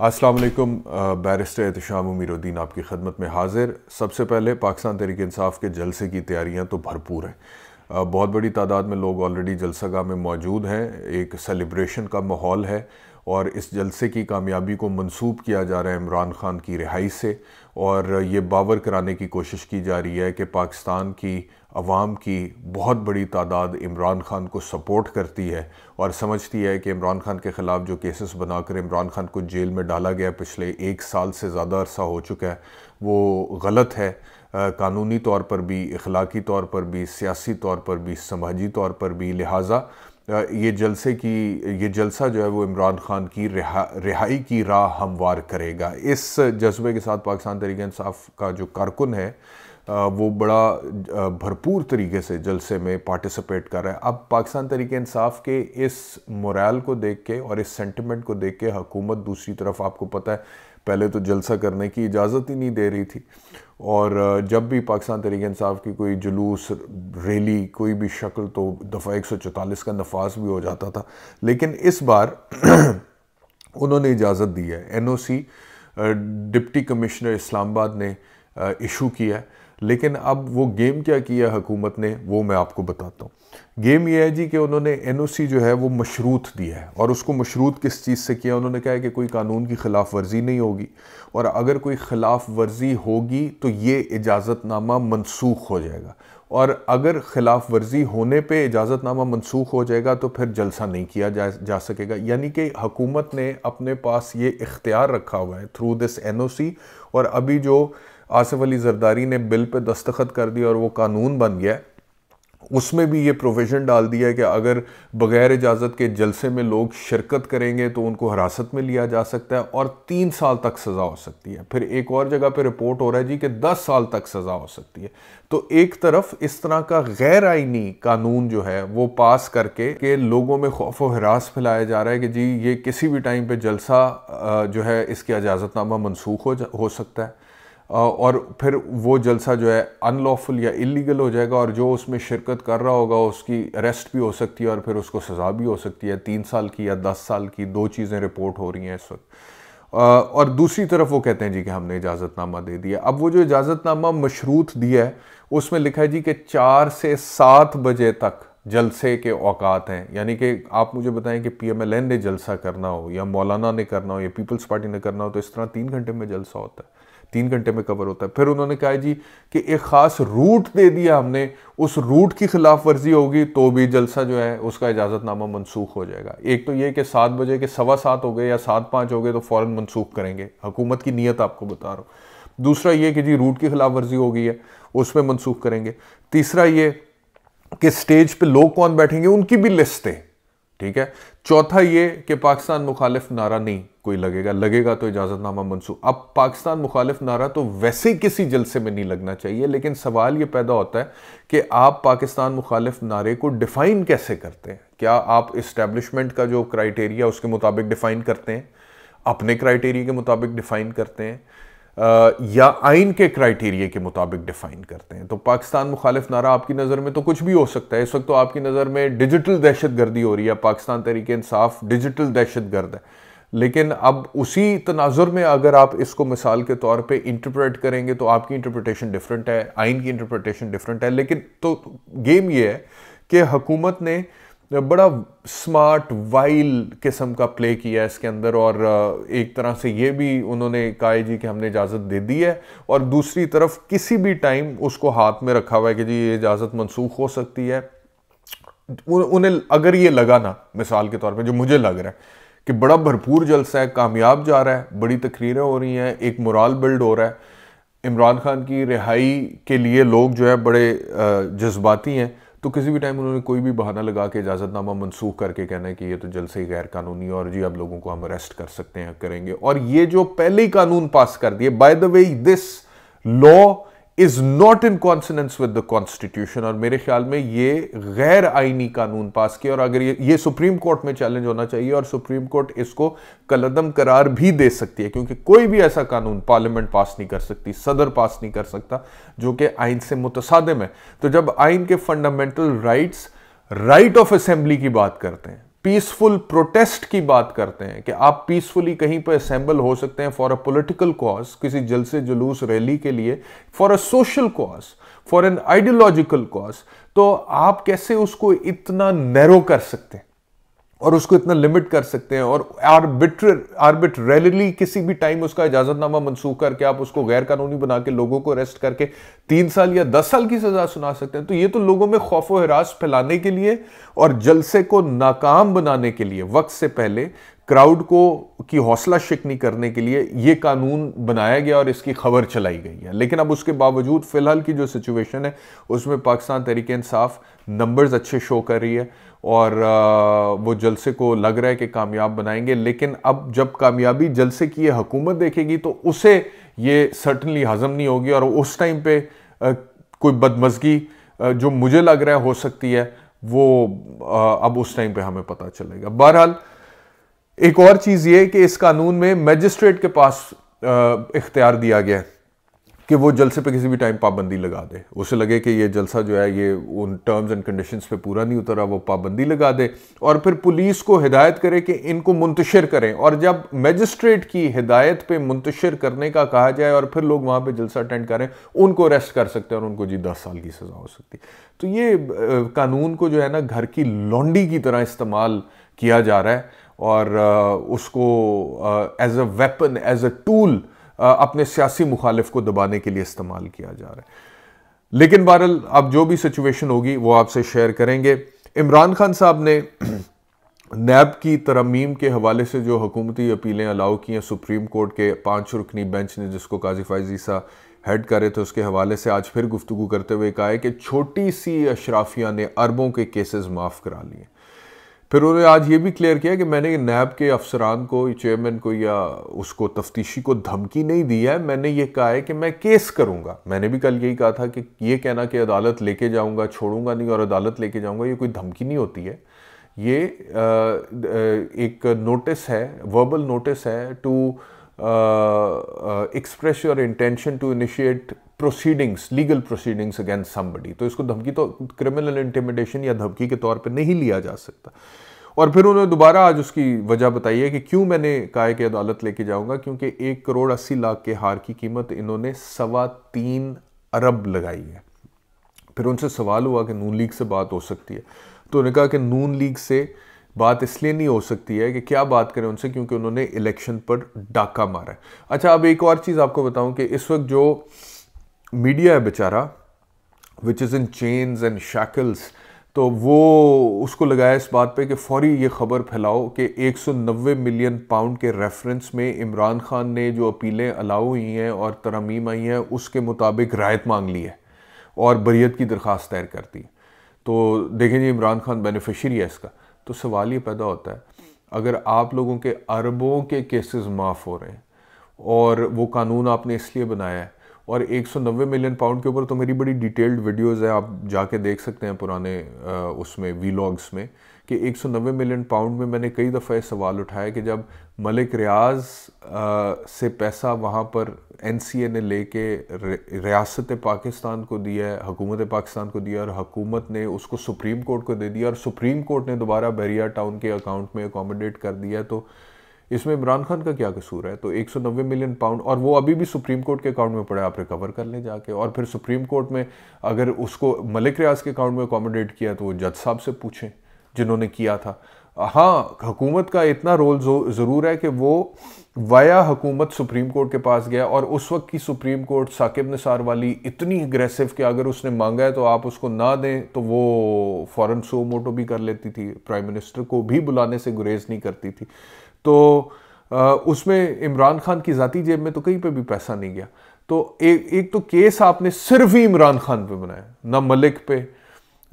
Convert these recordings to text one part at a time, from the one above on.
वालेकुम बैरिस्टर एहतशाम उमीरुद्दीन आपकी खदमत में हाजिर सबसे पहले पाकिस्तान तहरीक इंसाफ के जलसे की तैयारियां तो भरपूर हैं बहुत बड़ी तादाद में लोग ऑलरेडी जलसा में मौजूद हैं एक सेलिब्रेशन का माहौल है और इस जलसे की कामयाबी को मंसूब किया जा रहा है इमरान खान की रिहाई से और ये बावर कराने की कोशिश की जा रही है कि पाकिस्तान की अवाम की बहुत बड़ी तादाद इमरान खान को सपोर्ट करती है और समझती है कि इमरान खान के ख़िलाफ़ जो केसेस बनाकर इमरान खान को जेल में डाला गया पिछले एक साल से ज़्यादा अरसा हो चुका है वो गलत है कानूनी तौर पर भी इखलाकी तौर पर भी सियासी तौर पर भी समाजी तौर पर भी लिहाजा ये जलसे की ये जलसा जो है वो इमरान खान की रिहा रिहाई की राह हमवार करेगा इस जज्बे के साथ पाकिस्तान तरीक़ानसाफ़ का जो कारकुन है वो बड़ा भरपूर तरीके से जलसे में पार्टिसिपेट कर रहा है अब पाकिस्तान तरीके इंसाफ के इस मोरल को देख के और इस सेंटिमेंट को देख के हकूमत दूसरी तरफ आपको पता है पहले तो जलसा करने की इजाज़त ही नहीं दे रही थी और जब भी पाकिस्तान तरीके इंसाफ की कोई जुलूस रैली कोई भी शक्ल तो दफ़ा एक का नफाज भी हो जाता था लेकिन इस बार उन्होंने इजाज़त दी है एन डिप्टी कमिश्नर इस्लामाबाद ने इशू किया है लेकिन अब वो गेम क्या किया हुकूमत ने वो मैं आपको बताता हूँ गेम ये है जी कि उन्होंने एन जो है वो मशरूत दिया है और उसको मशरूत किस चीज़ से किया उन्होंने कहा है कि कोई कानून की ख़िलाफ़ वर्जी नहीं होगी और अगर कोई ख़िलाफ़ वर्जी होगी तो ये इजाज़तनामा मनसूख हो जाएगा और अगर ख़िलाफ़ वर्जी होने पे इजाज़तनामा मनसूख हो जाएगा तो फिर जलसा नहीं किया जा जा सकेगा यानी कि हकूमत ने अपने पास ये इख्तियार रखा हुआ है थ्रू दिस एन और अभी जो आसिफ अली जरदारी ने बिल पे दस्तखत कर दिया और वो कानून बन गया उसमें भी ये प्रोविज़न डाल दिया है कि अगर बग़ैर इजाज़त के जलसे में लोग शिरकत करेंगे तो उनको हिरासत में लिया जा सकता है और तीन साल तक सज़ा हो सकती है फिर एक और जगह पे रिपोर्ट हो रहा है जी कि दस साल तक सज़ा हो सकती है तो एक तरफ इस तरह का गैर आइनी कानून जो है वो पास करके के लोगों में खौफ व हरास फैलाया जा रहा है कि जी ये किसी भी टाइम पर जलसा जो है इसकी इजाज़तनामा मनसूख हो, हो सकता है और फिर वो जलसा जो है अनलॉफुल या इलीगल हो जाएगा और जो उसमें शिरकत कर रहा होगा उसकी अरेस्ट भी हो सकती है और फिर उसको सज़ा भी हो सकती है तीन साल की या दस साल की दो चीज़ें रिपोर्ट हो रही हैं इस वक्त और दूसरी तरफ वो कहते हैं जी कि हमने इजाज़तनामा दे दिया अब वो जो इजाज़तनामा मशरूत दिया है उसमें लिखा है जी कि चार से सात बजे तक जलसे के औकात हैं यानी कि आप मुझे बताएं कि पीएमएलएन ने जलसा करना हो या मौलाना ने करना हो या पीपल्स पार्टी ने करना हो तो इस तरह तीन घंटे में जलसा होता है तीन घंटे में कवर होता है फिर उन्होंने कहा जी कि एक ख़ास रूट दे दिया हमने उस रूट की खिलाफ वर्जी होगी तो भी जलसा जो है उसका इजाज़तनामा मनसूख हो जाएगा एक तो ये कि सात बजे के सवा सात हो गए या सात पाँच हो गए तो फ़ौर मनसूख करेंगे हुकूमत की नीयत आपको बता रहा हूँ दूसरा ये कि जी रूट की खिलाफ वर्जी हो गई है उसमें मनसूख करेंगे तीसरा ये कि स्टेज पर लोग कौन बैठेंगे उनकी भी लिस्ट है ठीक है चौथा ये कि पाकिस्तान मुखालिफ नारा नहीं कोई लगेगा लगेगा तो इजाज़तनामा मनसूख अब पाकिस्तान मुखालिफ नारा तो वैसे ही किसी जलसे में नहीं लगना चाहिए लेकिन सवाल ये पैदा होता है कि आप पाकिस्तान मुखालिफ नारे को डिफ़ाइन कैसे करते हैं क्या आप इस्टेब्लिशमेंट का जो क्राइटेरिया उसके मुताबिक डिफ़ाइन करते हैं अपने क्राइटेरिया के मुताबिक डिफ़ाइन करते हैं या आइन के क्राइटेरिया के मुताबिक डिफाइन करते हैं तो पाकिस्तान मुखालिफ नारा आपकी नज़र में तो कुछ भी हो सकता है इस वक्त तो आपकी नज़र में डिजिटल दहशत गर्दी हो रही है पाकिस्तान तरीके इंसाफ डिजिटल दहशत गर्द है लेकिन अब उसी तनाजुर में अगर आप इसको मिसाल के तौर पे इंटरप्रेट करेंगे तो आपकी इंटरप्रटेशन डिफरेंट है आइन की इंटरप्रटेशन डिफरेंट है लेकिन तो गेम तो, ये है कि हकूमत ने बड़ा स्मार्ट वाइल किस्म का प्ले किया है इसके अंदर और एक तरह से ये भी उन्होंने कहा है जी कि हमने इजाज़त दे दी है और दूसरी तरफ किसी भी टाइम उसको हाथ में रखा हुआ है कि जी ये इजाज़त मनसूख हो सकती है उन्हें अगर ये लगा ना मिसाल के तौर पे जो मुझे लग रहा है कि बड़ा भरपूर जलसा है कामयाब जा रहा है बड़ी तकरीरें हो रही हैं एक मुराल बिल्ड हो रहा है इमरान खान की रिहाई के लिए लोग जो है बड़े जज्बाती हैं तो किसी भी टाइम उन्होंने कोई भी बहाना लगा के इजाज़तनामा मनसूख करके कहना है कि ये तो जल्द से ही गैर कानूनी और जी अब लोगों को हम अरेस्ट कर सकते हैं करेंगे और ये जो पहले ही कानून पास कर दिए by the way this law is not in coincidence with the constitution और मेरे ख्याल में ये गैर आईनी कानून पास किया और अगर ये ये सुप्रीम कोर्ट में चैलेंज होना चाहिए और सुप्रीम कोर्ट इसको कलदम करार भी दे सकती है क्योंकि कोई भी ऐसा कानून पार्लियामेंट पास नहीं कर सकती सदर पास नहीं कर सकता जो कि आइन से मुतसादम है तो जब आइन के fundamental rights right of assembly की बात करते हैं पीसफुल प्रोटेस्ट की बात करते हैं कि आप पीसफुली कहीं पर असेंबल हो सकते हैं फॉर अ पॉलिटिकल कॉज किसी जलसे जुलूस रैली के लिए for a social cause for an ideological cause तो आप कैसे उसको इतना नैरो कर सकते हैं और उसको इतना लिमिट कर सकते हैं और आर्बिट्र आर्बिट्रेली किसी भी टाइम उसका इजाजतनामा मंसूख करके आप उसको गैर कानूनी बना के लोगों को अरेस्ट करके तीन साल या दस साल की सजा सुना सकते हैं तो ये तो लोगों में खौफ व हरास फैलाने के लिए और जलसे को नाकाम बनाने के लिए वक्त से पहले क्राउड को की हौसला शिकनी करने के लिए ये कानून बनाया गया और इसकी खबर चलाई गई है लेकिन अब उसके बावजूद फिलहाल की जो सिचुएशन है उसमें पाकिस्तान तरीके इंसाफ नंबर्स अच्छे शो कर रही है और वो जलसे को लग रहा है कि कामयाब बनाएंगे लेकिन अब जब कामयाबी जलसे की ये हुकूमत देखेगी तो उसे ये सर्टनली हजम नहीं होगी और उस टाइम पे कोई बदमजगी जो मुझे लग रहा है हो सकती है वो अब उस टाइम पे हमें पता चलेगा बहरहाल एक और चीज़ ये कि इस कानून में मजिस्ट्रेट के पास इख्तियार दिया गया है कि वो जलसे पे किसी भी टाइम पाबंदी लगा दे उसे लगे कि ये जलसा जो है ये उन टर्म्स एंड कंडीशंस पे पूरा नहीं उतरा वो पाबंदी लगा दे और फिर पुलिस को हिदायत करे कि इनको मुंतशिर करें और जब मजिस्ट्रेट की हिदायत पे मुंतशिर करने का कहा जाए और फिर लोग वहाँ पर जलसा अटेंड करें उनको अरेस्ट कर सकते हैं और उनको जी दस साल की सज़ा हो सकती तो ये कानून को जो है ना घर की लॉन्डी की तरह इस्तेमाल किया जा रहा है और उसको as a weapon as a tool अपने सियासी मुखालिफ को दबाने के लिए इस्तेमाल किया जा रहा है लेकिन बहरल अब जो भी सिचुएशन होगी वो आपसे शेयर करेंगे इमरान खान साहब ने नैब की तरमीम के हवाले से जो हुकूमती अपीलें अलाउ की हैं सुप्रीम कोर्ट के पांच रुकनी बेंच ने जिसको काजी फायजीसा हेड करे थे उसके हवाले से आज फिर गुफ्तु करते हुए कहा है कि छोटी सी अशराफिया ने अरबों के केसेस माफ़ करा लिए फिर उन्होंने आज ये भी क्लियर किया कि मैंने नैब के अफसरान को चेयरमैन को या उसको तफ्तीशी को धमकी नहीं दी है मैंने ये कहा है कि मैं केस करूंगा मैंने भी कल यही कहा था कि ये कहना कि अदालत लेके जाऊंगा छोड़ूंगा नहीं और अदालत लेके जाऊंगा ये कोई धमकी नहीं होती है ये एक नोटिस है वर्बल नोटिस है to express your intention to initiate proceedings legal proceedings against somebody तो इसको धमकी तो क्रिमिनल इंटिमिडेशन या धमकी के तौर पे नहीं लिया जा सकता और फिर उन्होंने दोबारा आज उसकी वजह बताई है कि क्यों मैंने कहा कि अदालत लेके जाऊंगा क्योंकि एक करोड़ अस्सी लाख के हार की कीमत इन्होंने सवा तीन अरब लगाई है फिर उनसे सवाल हुआ कि नून लीग से बात हो सकती है तो उन्होंने कहा कि नून लीग से बात इसलिए नहीं हो सकती है कि क्या बात करें उनसे क्योंकि उन्होंने इलेक्शन पर डाका मारा है अच्छा अब एक और चीज़ आपको बताऊं कि इस वक्त जो मीडिया है बेचारा which is in chains and shackles तो वो उसको लगाया इस बात पे कि फौरी ये खबर फैलाओ कि 190 मिलियन पाउंड के रेफरेंस में इमरान खान ने जो अपीलें अलाउ हुई हैं और तरमीम आई हैं उसके मुताबिक रायत मांग ली है और बरीत की दरख्वास्त तैर करती है तो देखें जी इमरान खान बेनिफिशरी है इसका तो सवाल ये पैदा होता है अगर आप लोगों के अरबों के केसेस माफ़ हो रहे हैं और वो कानून आपने इसलिए बनाया है और 190 मिलियन पाउंड के ऊपर तो मेरी बड़ी डिटेल्ड वीडियोस है आप जाके देख सकते हैं पुराने उसमें वीलॉग्स में कि 190 मिलियन पाउंड में मैंने कई दफ़ा ये सवाल उठाया कि जब मलिक रियाज से पैसा वहाँ पर एन ने लेके रियासत पाकिस्तान को दिया है हकूमत पाकिस्तान को दिया और हुकूमत ने उसको सुप्रीम कोर्ट को दे दिया और सुप्रीम कोर्ट ने दोबारा बहरिया टाउन के अकाउंट में अकोमोडेट कर दिया तो इसमें इमरान खान का क्या कसूर है तो 190 मिलियन पाउंड और वो अभी भी सुप्रीम कोर्ट के अकाउंट में पड़े आप रिकवर कर लें जाके और फिर सुप्रीम कोर्ट में अगर उसको मलिक रियाज के अकाउंट में अकोमोडेट किया तो वो जज साहब से पूछें जिन्होंने किया था हाँ हुकूमत का इतना रोल ज़रूर है कि वो वाया हुकूमत सुप्रीम कोर्ट के पास गया और उस वक्त की सुप्रीम कोर्ट साकिब निसार वाली इतनी अग्रेसिव कि अगर उसने मांगा है तो आप उसको ना दें तो वो फ़ौरन सो मोटो भी कर लेती थी प्राइम मिनिस्टर को भी बुलाने से गुरेज नहीं करती थी तो उसमें इमरान खान की ज़ाती जेब में तो कहीं पर भी पैसा नहीं गया तो एक एक तो केस आपने सिर्फ ही इमरान खान पर बनाया ना मलिक पे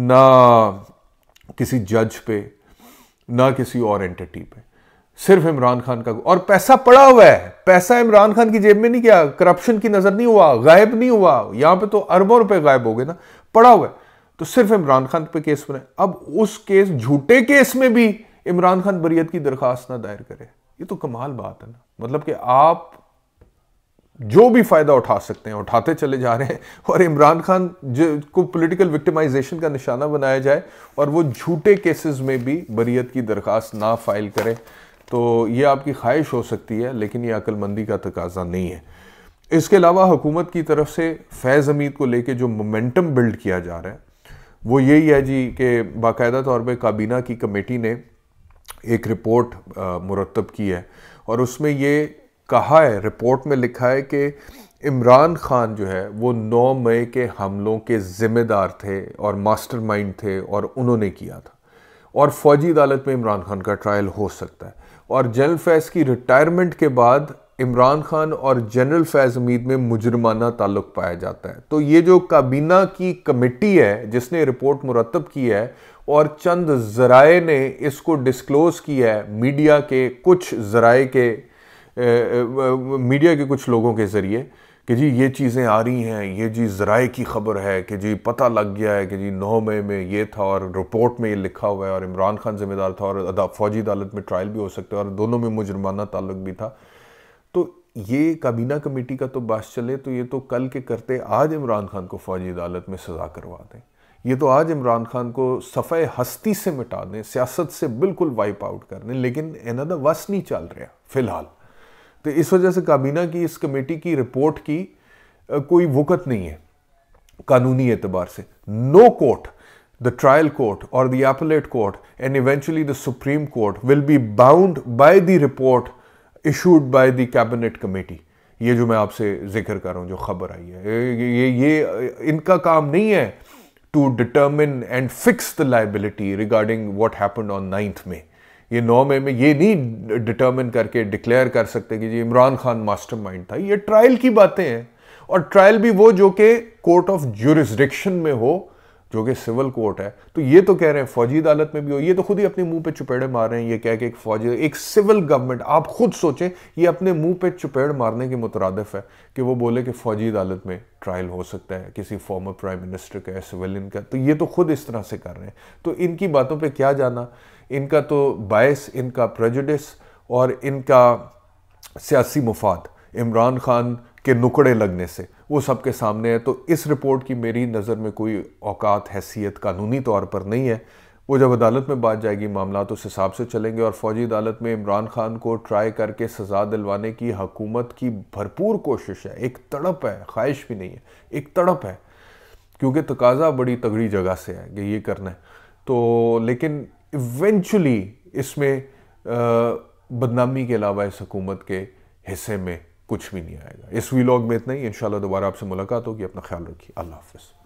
ना किसी जज पे ना किसी और एंटिटी पे सिर्फ इमरान खान का और पैसा पड़ा हुआ है पैसा इमरान खान की जेब में नहीं गया करप्शन की नजर नहीं हुआ गायब नहीं हुआ यहां पे तो अरबों रुपए गायब हो गए ना पड़ा हुआ है तो सिर्फ इमरान खान पे केस बनाए अब उस केस झूठे केस में भी इमरान खान बरियत की दरखास्त ना दायर करे ये तो कमाल बात है ना मतलब कि आप जो भी फ़ायदा उठा सकते हैं उठाते चले जा रहे हैं और इमरान खान जो को पोलिटिकल विक्टिमाइजेशन का निशाना बनाया जाए और वो झूठे केसेस में भी बरीत की दरख्वास्त ना फाइल करें तो ये आपकी ख्वाहिश हो सकती है लेकिन ये अक्लमंदी का तकाजा नहीं है इसके अलावा हुकूमत की तरफ से फैज़ हमीद को लेके जो मोमेंटम बिल्ड किया जा रहा है वो यही है जी कि बाकायदा तौर पर काबीना की कमेटी ने एक रिपोर्ट मुरतब की है और उसमें ये कहा है रिपोर्ट में लिखा है कि इमरान खान जो है वो नौ मई के हमलों के ज़िम्मेदार थे और मास्टरमाइंड थे और उन्होंने किया था और फौजी अदालत में इमरान खान का ट्रायल हो सकता है और जनरल फैज़ की रिटायरमेंट के बाद इमरान खान और जनरल फैज़ उम्मीद में मुजरमाना ताल्लुक पाया जाता है तो ये जो काबीना की कमेटी है जिसने रिपोर्ट मुरतब की है और चंद जराए ने इसको डिस्क्लोज़ किया है मीडिया के कुछ जराए के मीडिया के कुछ लोगों के ज़रिए कि जी ये चीज़ें आ रही हैं ये जी ज़राए की ख़बर है कि जी पता लग गया है कि जी नौ मई में, में ये था और रिपोर्ट में ये लिखा हुआ है और इमरान खान जिम्मेदार था और अदा फौजी अदालत में ट्रायल भी हो सकता है और दोनों में मुजरमाना ताल्लुक भी था तो ये काबीना कमेटी का तो बास चले तो ये तो कल के करते आज इमरान खान को फौजी अदालत में सज़ा करवा दें ये तो आज इमरान खान को सफ़े हस्ती से मिटा दें सियासत से बिल्कुल वाइप आउट कर दें लेकिन एना वस नहीं चल रहा फ़िलहाल तो इस वजह से काबीना की इस कमेटी की रिपोर्ट की कोई वक़त नहीं है कानूनी एतबार से no court the trial court और the appellate court and eventually the supreme court will be bound by the report issued by the cabinet committee ये जो मैं आपसे जिक्र कर रहा हूँ जो खबर आई है ये ये इनका काम नहीं है to determine and fix the liability regarding what happen on ninth में ये नौ मई में ये नहीं डिटर्मिन करके डिक्लेयर कर सकते कि जी इमरान खान मास्टरमाइंड था ये ट्रायल की बातें हैं और ट्रायल भी वो जो कि कोर्ट ऑफ ज्यूरिस्डिक्शन में हो जो कि सिविल कोर्ट है तो ये तो कह रहे हैं फौजी अदालत में भी हो ये तो खुद ही अपने मुंह पे चुपेड़े मार रहे हैं ये कह के एक फौजी एक सिविल गवर्नमेंट आप खुद सोचें ये अपने मुंह पे चुपेड़ मारने के मुतरदफ है कि वो बोले कि फौजी अदालत में ट्रायल हो सकता है किसी फॉर्मर प्राइम मिनिस्टर का या सिविलियन का तो ये तो खुद इस तरह से कर रहे हैं तो इनकी बातों पर क्या जाना इनका तो बायस इनका प्रजडिस और इनका सियासी मुफाद इमरान खान के नुकड़े लगने से वो सबके सामने है तो इस रिपोर्ट की मेरी नज़र में कोई औकात हैसियत कानूनी तौर पर नहीं है वो जब अदालत में बात जाएगी मामला तो उस हिसाब से चलेंगे और फौजी अदालत में इमरान खान को ट्राई करके सजा दिलवाने की हकूमत की भरपूर कोशिश है एक तड़प है ख्वाहिश भी नहीं है एक तड़प है क्योंकि तकाजा बड़ी तगड़ी जगह से है कि ये करना है तो लेकिन इवेंचुअली इसमें बदनामी के अलावा इस हकूमत के हिस्से में कुछ भी नहीं आएगा इस वीलॉग में इतना ही इन दोबारा आपसे मुलाकात होगी अपना ख्याल रखिए अल्लाह हाफिज़